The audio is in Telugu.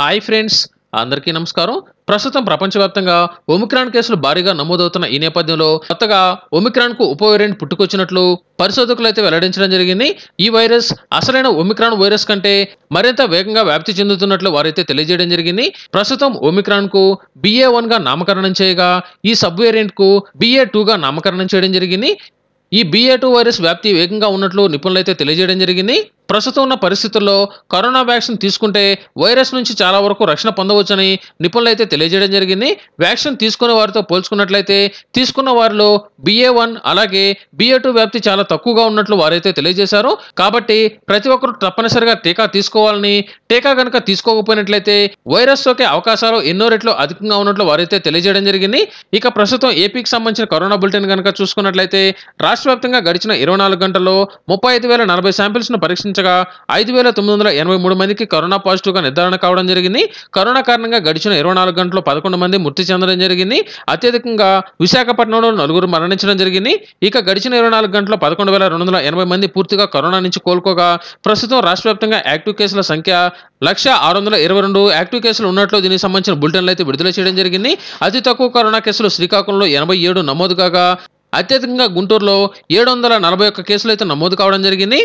హాయ్ ఫ్రెండ్స్ అందరికీ నమస్కారం ప్రస్తుతం ప్రపంచవ్యాప్తంగా ఒమిక్రాన్ కేసులు భారీగా నమోదవుతున్న ఈ నేపథ్యంలో కొత్తగా ఒమిక్రాన్ కు ఉపవేరియంట్ పుట్టుకొచ్చినట్లు పరిశోధకులు అయితే వెల్లడించడం జరిగింది ఈ వైరస్ అసలైన ఒమిక్రాన్ వైరస్ కంటే మరింత వేగంగా వ్యాప్తి చెందుతున్నట్లు వారైతే తెలియజేయడం జరిగింది ప్రస్తుతం ఒమిక్రాన్ కు బిఏ వన్ గా నామకరణం చేయగా ఈ సబ్ వేరియంట్ కు బిఏ గా నామకరణం చేయడం జరిగింది ఈ బిఏ టూ వైరస్ వ్యాప్తి వేగంగా ఉన్నట్లు నిపుణులైతే తెలియజేయడం జరిగింది ప్రస్తుతం ఉన్న పరిస్థితుల్లో కరోనా వ్యాక్సిన్ తీసుకుంటే వైరస్ నుంచి చాలా వరకు రక్షణ పొందవచ్చని నిపుణులైతే తెలియజేయడం జరిగింది వ్యాక్సిన్ తీసుకున్న వారితో పోల్చుకున్నట్లయితే తీసుకున్న వారిలో బిఏ వన్ అలాగే బిఏ టూ వ్యాప్తి చాలా తక్కువగా ఉన్నట్లు వారైతే తెలియజేశారు కాబట్టి ప్రతి ఒక్కరు తప్పనిసరిగా టీకా తీసుకోవాలని టీకా కనుక తీసుకోకపోయినట్లయితే వైరస్ సోకే అవకాశాలు ఎన్నో రెట్లు అధికంగా ఉన్నట్లు వారైతే తెలియజేయడం జరిగింది ఇక ప్రస్తుతం ఏపీకి సంబంధించిన కరోనా బులెటిన్ కనుక చూసుకున్నట్లయితే రాష్ట్ర గడిచిన ఇరవై నాలుగు గంటల్లో ముప్పై ఐదు వేల నలభై శాంపిల్స్ను పరీక్షించగా చేర్చగా ఐదు వేల తొమ్మిది వందల ఎనభై మూడు మందికి కరోనా పాజిటివ్గా నిర్ధారణ కావడం జరిగింది కరోనా కారణంగా గడిచిన ఇరవై నాలుగు గంటల్లో పదకొండు మంది మృతి చెందడం జరిగింది అత్యధికంగా విశాఖపట్నంలో నలుగురు మరణించడం జరిగింది ఇక గడిచిన ఇరవై నాలుగు గంటల పదకొండు వేల రెండు వందల ఎనభై మంది పూర్తిగా కరోనా నుంచి కోలుకోగా ప్రస్తుతం రాష్ట్ర వ్యాప్తంగా యాక్టివ్ కేసుల సంఖ్య లక్ష ఆరు వందల ఇరవై రెండు యాక్టివ్ కేసులు ఉన్నట్లు దీనికి సంబంధించిన బులెటిన్లు అయితే విడుదల చేయడం జరిగింది అతి తక్కువ కరోనా కేసులు శ్రీకాకుళంలో ఎనభై ఏడు నమోదు కాగా అత్యధికంగా గుంటూరులో ఏడు వందల నలభై ఒక్క కేసులు అయితే నమోదు కావడం జరిగింది